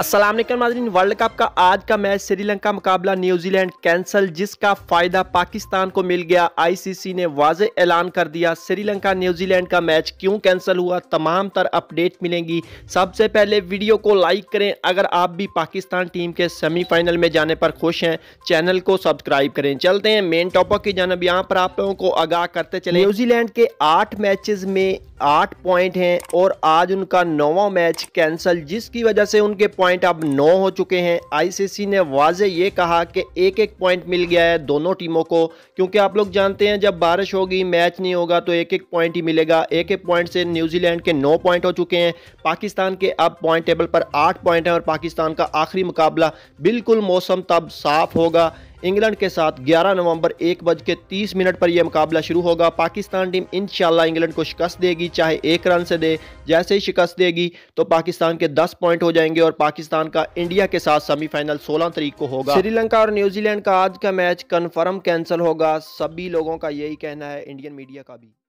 असलम नाजरीन world cup का आज का मैच श्रीलंका मुकाबला न्यूजीलैंड कैंसल जिसका फ़ायदा पाकिस्तान को मिल गया आईसीसी ने वाज ऐलान कर दिया श्रीलंका न्यूजीलैंड का मैच क्यों कैंसल हुआ तमाम तर अपडेट मिलेंगी सबसे पहले वीडियो को लाइक करें अगर आप भी पाकिस्तान टीम के सेमीफाइनल में जाने पर खुश हैं चैनल को सब्सक्राइब करें चलते हैं मेन टॉपक की जानब यहाँ पर आप लोगों को आगाह करते चले न्यूजीलैंड के आठ मैच में आठ पॉइंट हैं और आज उनका नौवा मैच कैंसल जिसकी वजह से उनके पॉइंट पॉइंट अब नौ हो चुके हैं आईसीसी ने वाजे ये कहा कि एक एक पॉइंट मिल गया है दोनों टीमों को क्योंकि आप लोग जानते हैं जब बारिश होगी मैच नहीं होगा तो एक एक पॉइंट ही मिलेगा एक एक पॉइंट से न्यूजीलैंड के नौ पॉइंट हो चुके हैं पाकिस्तान के अब पॉइंट टेबल पर आठ पॉइंट हैं और पाकिस्तान का आखिरी मुकाबला बिल्कुल मौसम तब साफ होगा इंग्लैंड के साथ 11 नवंबर एक बज के तीस मिनट पर यह मुकाबला शुरू होगा पाकिस्तान टीम इन इंग्लैंड को शिकस्त देगी चाहे एक रन से दे जैसे ही शिकस्त देगी तो पाकिस्तान के 10 पॉइंट हो जाएंगे और पाकिस्तान का इंडिया के साथ सेमीफाइनल 16 तारीख को होगा श्रीलंका और न्यूजीलैंड का आज का मैच कन्फर्म कैंसिल होगा सभी लोगों का यही कहना है इंडियन मीडिया का भी